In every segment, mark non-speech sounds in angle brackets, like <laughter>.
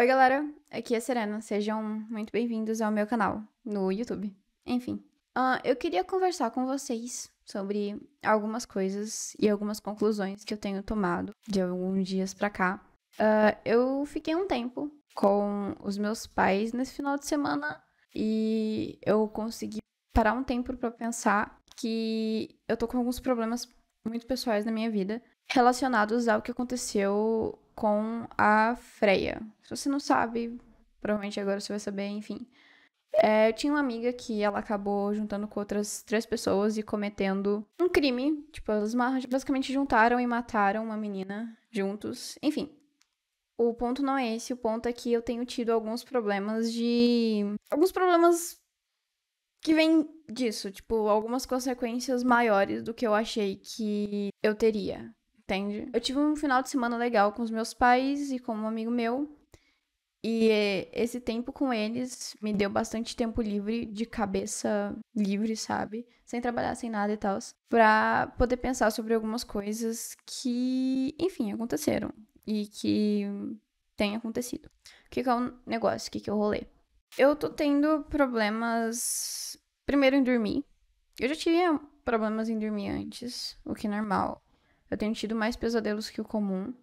Oi, galera! Aqui é a Serena. Sejam muito bem-vindos ao meu canal no YouTube. Enfim, uh, eu queria conversar com vocês sobre algumas coisas e algumas conclusões que eu tenho tomado de alguns dias pra cá. Uh, eu fiquei um tempo com os meus pais nesse final de semana e eu consegui parar um tempo para pensar que eu tô com alguns problemas muito pessoais na minha vida relacionados ao que aconteceu com a Freya. Se você não sabe, provavelmente agora você vai saber, enfim. É, eu tinha uma amiga que ela acabou juntando com outras três pessoas e cometendo um crime. Tipo, elas basicamente juntaram e mataram uma menina juntos. Enfim. O ponto não é esse, o ponto é que eu tenho tido alguns problemas de. Alguns problemas que vêm disso, tipo, algumas consequências maiores do que eu achei que eu teria entende? Eu tive um final de semana legal com os meus pais e com um amigo meu. E eh, esse tempo com eles me deu bastante tempo livre, de cabeça livre, sabe? Sem trabalhar, sem nada e tal. Pra poder pensar sobre algumas coisas que, enfim, aconteceram. E que tem acontecido. O que, que é o um negócio? O que, que é o rolê? Eu tô tendo problemas, primeiro em dormir. Eu já tinha problemas em dormir antes, o que é normal. Eu tenho tido mais pesadelos que o comum.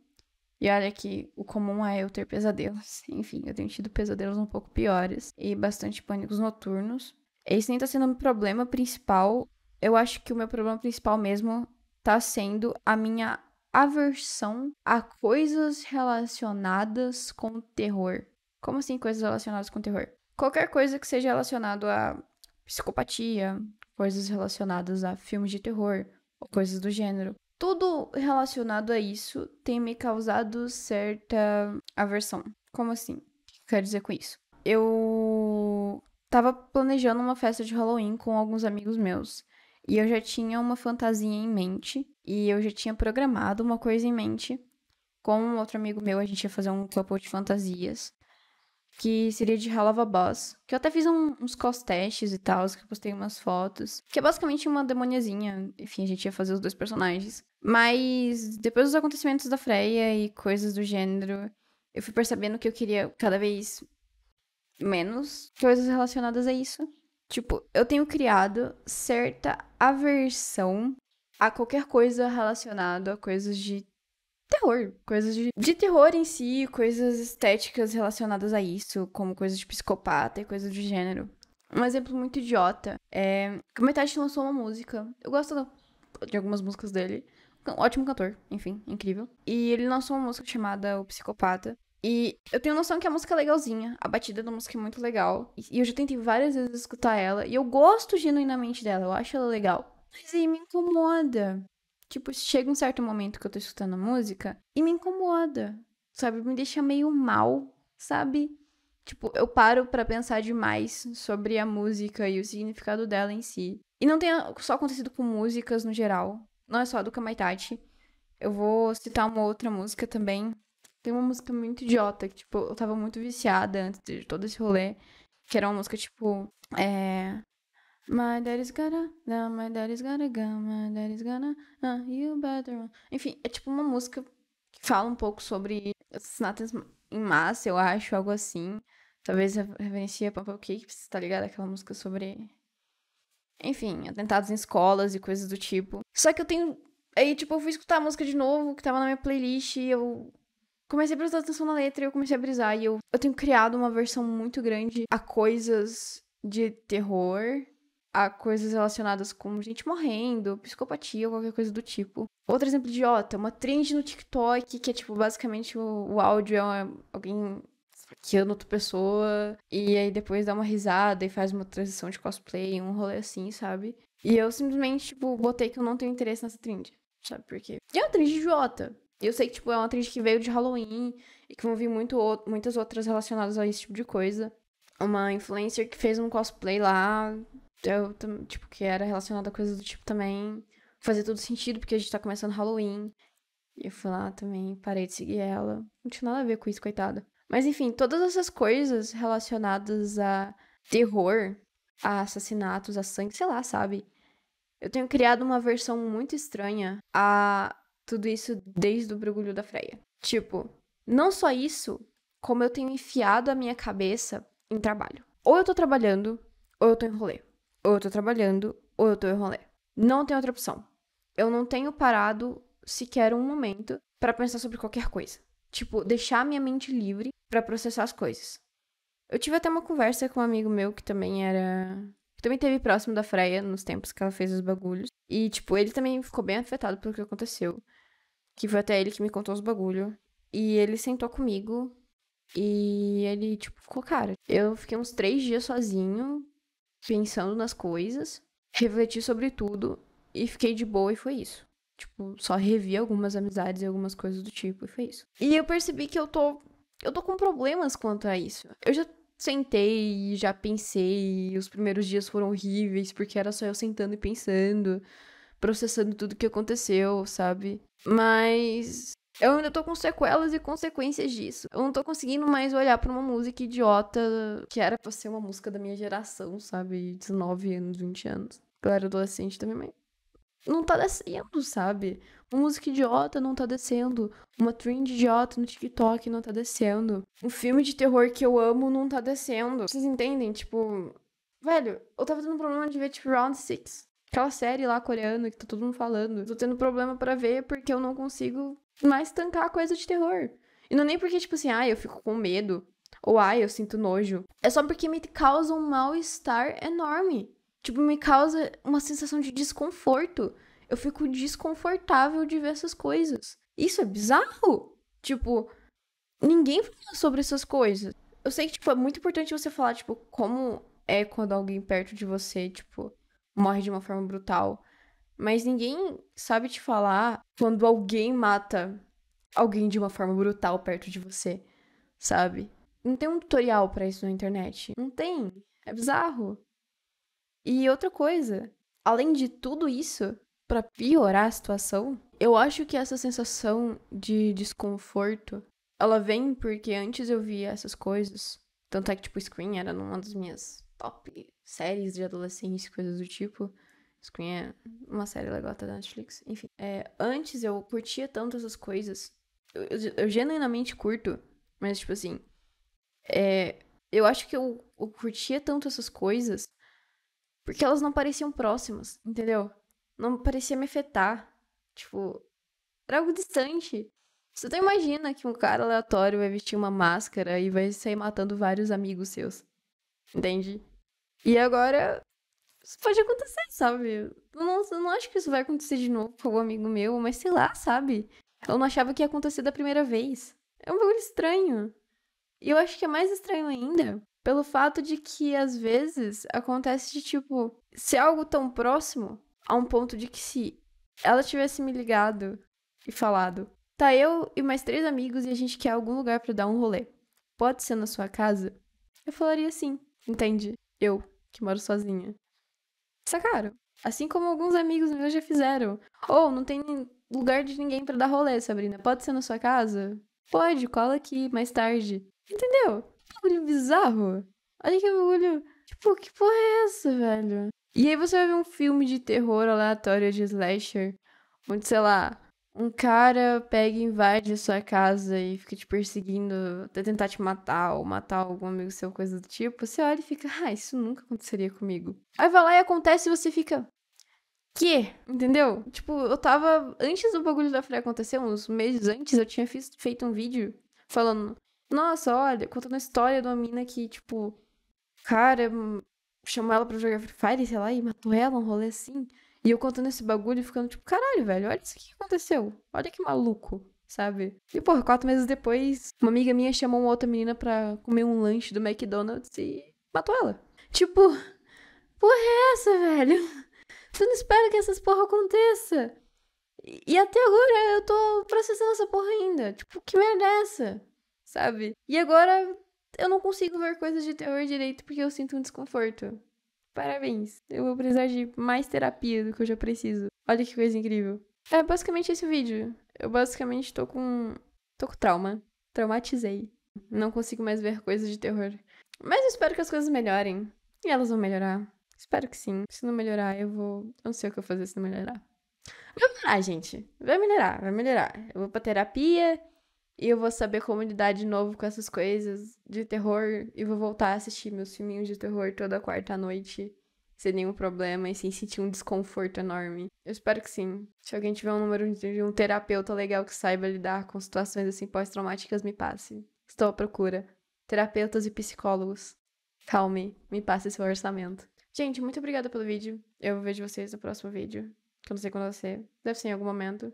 E olha que o comum é eu ter pesadelos. <laughs> Enfim, eu tenho tido pesadelos um pouco piores e bastante pânicos noturnos. Esse nem tá sendo o meu problema principal. Eu acho que o meu problema principal mesmo tá sendo a minha aversão a coisas relacionadas com terror. Como assim coisas relacionadas com terror? Qualquer coisa que seja relacionado a psicopatia, coisas relacionadas a filmes de terror ou coisas do gênero. Tudo relacionado a isso tem me causado certa aversão. Como assim? O que quero dizer com isso? Eu tava planejando uma festa de Halloween com alguns amigos meus. E eu já tinha uma fantasia em mente. E eu já tinha programado uma coisa em mente. Com um outro amigo meu, a gente ia fazer um couple de fantasias que seria de Hell of a Boss. Que eu até fiz um, uns costastes e tal, que eu postei umas fotos. Que é basicamente uma demoniazinha. Enfim, a gente ia fazer os dois personagens. Mas depois dos acontecimentos da Freya e coisas do gênero, eu fui percebendo que eu queria cada vez menos coisas relacionadas a isso. Tipo, eu tenho criado certa aversão a qualquer coisa relacionada a coisas de terror, coisas de, de, terror em si, coisas estéticas relacionadas a isso, como coisas de psicopata e coisas do gênero. Um exemplo muito idiota é que o Metallica lançou uma música. Eu gosto de algumas músicas dele. Um ótimo cantor, enfim, incrível. E ele lançou uma música chamada O Psicopata. E eu tenho noção que a música é legalzinha, a batida da música é muito legal. E eu já tentei várias vezes escutar ela, e eu gosto genuinamente dela, eu acho ela legal. Mas aí me incomoda. Tipo, chega um certo momento que eu tô escutando a música e me incomoda, sabe? Me deixa meio mal, sabe? Tipo, eu paro para pensar demais sobre a música e o significado dela em si. E não tem só acontecido com músicas no geral. Não é só do Kamaitachi. Eu vou citar uma outra música também. Tem uma música muito idiota, que, tipo, eu tava muito viciada antes de todo esse rolê. Que era uma música, tipo, é... My daddy's gotta, now my daddy's gotta go, my daddy's gotta, uh, you better. Run. Enfim, é tipo uma música que fala um pouco sobre assassinatos em massa, eu acho, algo assim. Talvez a Pump Kicks, tá ligado? Aquela música sobre. Enfim, atentados em escolas e coisas do tipo. Só que eu tenho. Aí, tipo, eu fui escutar a música de novo, que tava na minha playlist, e eu comecei a prestar atenção na letra e eu comecei a brisar. E eu, eu tenho criado uma versão muito grande a coisas de terror a coisas relacionadas com gente morrendo, psicopatia ou qualquer coisa do tipo. Outro exemplo idiota, uma trend no TikTok, que é tipo, basicamente o, o áudio é uma, alguém esfaqueando outra pessoa, e aí depois dá uma risada e faz uma transição de cosplay, um rolê assim, sabe? E eu simplesmente, tipo, botei que eu não tenho interesse nessa trend, sabe por quê? E é uma trend idiota. Eu sei que, tipo, é uma trend que veio de Halloween e que vão vir muito, muitas outras relacionadas a esse tipo de coisa. Uma influencer que fez um cosplay lá, eu, tipo, que era relacionada a coisas do tipo também. Fazer todo sentido, porque a gente tá começando Halloween. E eu fui lá também, parei de seguir ela. Não tinha nada a ver com isso, coitada. Mas enfim, todas essas coisas relacionadas a terror, a assassinatos, a sangue, sei lá, sabe? Eu tenho criado uma versão muito estranha a tudo isso desde o brugulho da Freia. Tipo, não só isso, como eu tenho enfiado a minha cabeça em trabalho. Ou eu tô trabalhando, ou eu tô em rolê. Ou eu tô trabalhando, ou eu tô em rolê. Não tem outra opção. Eu não tenho parado sequer um momento para pensar sobre qualquer coisa. Tipo, deixar minha mente livre para processar as coisas. Eu tive até uma conversa com um amigo meu que também era. que também teve próximo da Freia nos tempos que ela fez os bagulhos. E, tipo, ele também ficou bem afetado pelo que aconteceu. Que foi até ele que me contou os bagulhos. E ele sentou comigo e ele, tipo, ficou, cara. Eu fiquei uns três dias sozinho, pensando nas coisas, refleti sobre tudo e fiquei de boa e foi isso. Tipo, só revi algumas amizades e algumas coisas do tipo e foi isso. E eu percebi que eu tô eu tô com problemas quanto a isso. Eu já sentei, já pensei, os primeiros dias foram horríveis porque era só eu sentando e pensando, processando tudo que aconteceu, sabe? Mas eu ainda tô com sequelas e consequências disso. Eu não tô conseguindo mais olhar para uma música idiota que era pra ser uma música da minha geração, sabe? 19 anos, 20 anos. claro, adolescente também, mas não tá descendo, sabe? Uma música idiota não tá descendo. Uma trend idiota no TikTok não tá descendo. Um filme de terror que eu amo não tá descendo. Vocês entendem? Tipo. Velho, eu tava tendo um problema de ver, tipo, Round 6. Aquela série lá coreana que tá todo mundo falando. Tô tendo problema para ver porque eu não consigo mais tancar coisa de terror. E não é nem porque, tipo assim, ah, eu fico com medo. Ou ai, ah, eu sinto nojo. É só porque me causa um mal-estar enorme. Tipo, me causa uma sensação de desconforto. Eu fico desconfortável de ver essas coisas. Isso é bizarro! Tipo, ninguém fala sobre essas coisas. Eu sei que, tipo, é muito importante você falar, tipo, como é quando alguém perto de você, tipo, morre de uma forma brutal. Mas ninguém sabe te falar quando alguém mata alguém de uma forma brutal perto de você, sabe? Não tem um tutorial para isso na internet. Não tem. É bizarro. E outra coisa, além de tudo isso, para piorar a situação, eu acho que essa sensação de desconforto, ela vem porque antes eu via essas coisas. Tanto é que, tipo, Scream era uma das minhas top séries de adolescência, coisas do tipo. Screen é uma série legal até da Netflix. Enfim, é, antes eu curtia tanto essas coisas. Eu, eu, eu genuinamente curto, mas tipo assim. É, eu acho que eu, eu curtia tanto essas coisas porque elas não pareciam próximas, entendeu? Não parecia me afetar. Tipo, era algo distante. Você até imagina que um cara aleatório vai vestir uma máscara e vai sair matando vários amigos seus. Entende? E agora, isso pode acontecer, sabe? Eu não, eu não acho que isso vai acontecer de novo com algum amigo meu, mas sei lá, sabe? Eu não achava que ia acontecer da primeira vez. É um bagulho estranho. E eu acho que é mais estranho ainda pelo fato de que, às vezes, acontece de tipo, ser algo tão próximo a um ponto de que se ela tivesse me ligado e falado, tá eu e mais três amigos e a gente quer algum lugar para dar um rolê, pode ser na sua casa? Eu falaria sim Entende? Eu, que moro sozinha. Sacaram? Assim como alguns amigos meus já fizeram. Ou oh, não tem lugar de ninguém para dar rolê, Sabrina. Pode ser na sua casa? Pode, cola aqui mais tarde. Entendeu? Que bagulho bizarro. Olha que bagulho. Tipo, que porra é essa, velho? E aí você vai ver um filme de terror aleatório de slasher. Onde, sei lá, um cara pega e invade a sua casa e fica te perseguindo até tentar te matar ou matar algum amigo seu, coisa do tipo, você olha e fica, ah, isso nunca aconteceria comigo. Aí vai lá e acontece e você fica. Que? Entendeu? Tipo, eu tava. Antes do bagulho da Freya acontecer, uns meses antes, eu tinha fiz, feito um vídeo falando. Nossa, olha, contando a história de uma mina que, tipo, cara hum, chamou ela pra jogar Free Fire, sei lá, e matou ela, um rolê assim. E eu contando esse bagulho e ficando tipo, caralho, velho, olha isso que aconteceu. Olha que maluco, sabe? E, porra, quatro meses depois, uma amiga minha chamou uma outra menina pra comer um lanche do McDonald's e matou ela. Tipo, porra é essa, velho? Tu não espera que essas porra aconteça. E até agora eu tô processando essa porra ainda. Tipo, que merda é essa? Sabe? E agora eu não consigo ver coisas de terror direito porque eu sinto um desconforto. Parabéns. Eu vou precisar de mais terapia do que eu já preciso. Olha que coisa incrível. É basicamente esse o vídeo. Eu basicamente tô com. tô com trauma. Traumatizei. Não consigo mais ver coisas de terror. Mas eu espero que as coisas melhorem. E elas vão melhorar. Espero que sim. Se não melhorar, eu vou. Eu não sei o que eu vou fazer se não melhorar. Vai ah, melhorar, gente. Vai melhorar, vai melhorar. Eu vou pra terapia, e eu vou saber como lidar de novo com essas coisas de terror. E vou voltar a assistir meus filminhos de terror toda quarta noite. Sem nenhum problema e sem sentir um desconforto enorme. Eu espero que sim. Se alguém tiver um número de um terapeuta legal que saiba lidar com situações assim pós-traumáticas, me passe. Estou à procura. Terapeutas e psicólogos. Calme, me passe seu orçamento. Gente, muito obrigada pelo vídeo. Eu vejo vocês no próximo vídeo. Que eu não sei quando vai ser. Deve ser em algum momento.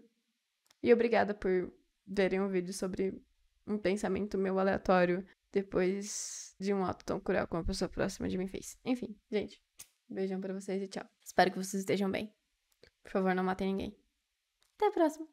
E obrigada por verem um vídeo sobre um pensamento meu aleatório depois de um ato tão cruel como a pessoa próxima de mim fez. Enfim, gente, beijão para vocês e tchau. Espero que vocês estejam bem. Por favor, não matem ninguém. Até a próxima!